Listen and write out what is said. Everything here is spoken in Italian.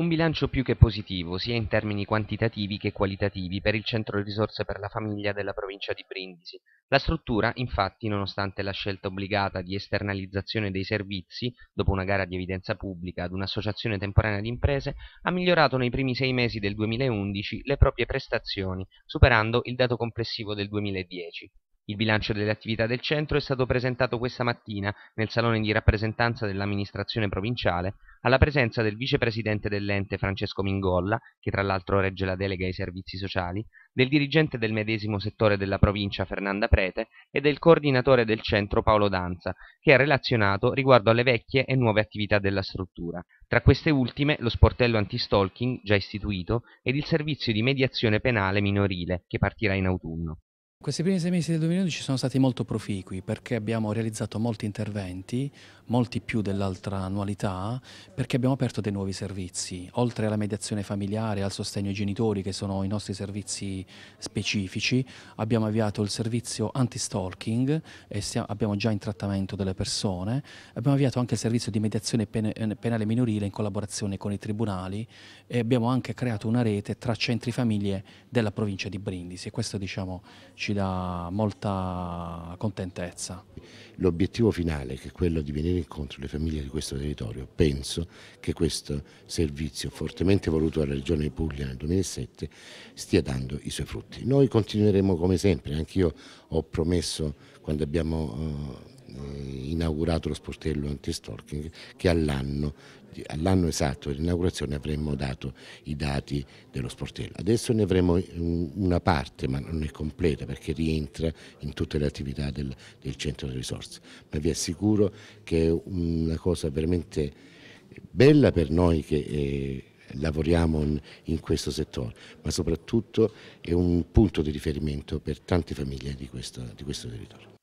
Un bilancio più che positivo, sia in termini quantitativi che qualitativi, per il Centro Risorse per la Famiglia della provincia di Brindisi. La struttura, infatti, nonostante la scelta obbligata di esternalizzazione dei servizi, dopo una gara di evidenza pubblica ad un'associazione temporanea di imprese, ha migliorato nei primi sei mesi del 2011 le proprie prestazioni, superando il dato complessivo del 2010. Il bilancio delle attività del centro è stato presentato questa mattina nel salone di rappresentanza dell'amministrazione provinciale alla presenza del vicepresidente dell'ente Francesco Mingolla, che tra l'altro regge la delega ai servizi sociali, del dirigente del medesimo settore della provincia Fernanda Prete e del coordinatore del centro Paolo Danza, che ha relazionato riguardo alle vecchie e nuove attività della struttura. Tra queste ultime lo sportello antistalking già istituito, ed il servizio di mediazione penale minorile, che partirà in autunno. Questi primi sei mesi del 2011 sono stati molto proficui perché abbiamo realizzato molti interventi, molti più dell'altra annualità, perché abbiamo aperto dei nuovi servizi, oltre alla mediazione familiare, al sostegno ai genitori che sono i nostri servizi specifici, abbiamo avviato il servizio anti-stalking e stiamo, abbiamo già in trattamento delle persone, abbiamo avviato anche il servizio di mediazione eh, penale minorile in collaborazione con i tribunali e abbiamo anche creato una rete tra centri famiglie della provincia di Brindisi e questo diciamo ci ci dà molta contentezza. L'obiettivo finale, che è quello di venire incontro alle famiglie di questo territorio, penso che questo servizio fortemente voluto dalla Regione Puglia nel 2007 stia dando i suoi frutti. Noi continueremo come sempre, anch'io ho promesso quando abbiamo eh, eh, inaugurato lo sportello anti-stalking che all'anno, all esatto dell'inaugurazione avremmo dato i dati dello sportello. Adesso ne avremo una parte, ma non è completa perché rientra in tutte le attività del, del centro delle risorse, ma vi assicuro che è una cosa veramente bella per noi che... Eh, lavoriamo in, in, questo settore, ma soprattutto è un punto di riferimento per tante famiglie di questo, di questo territorio.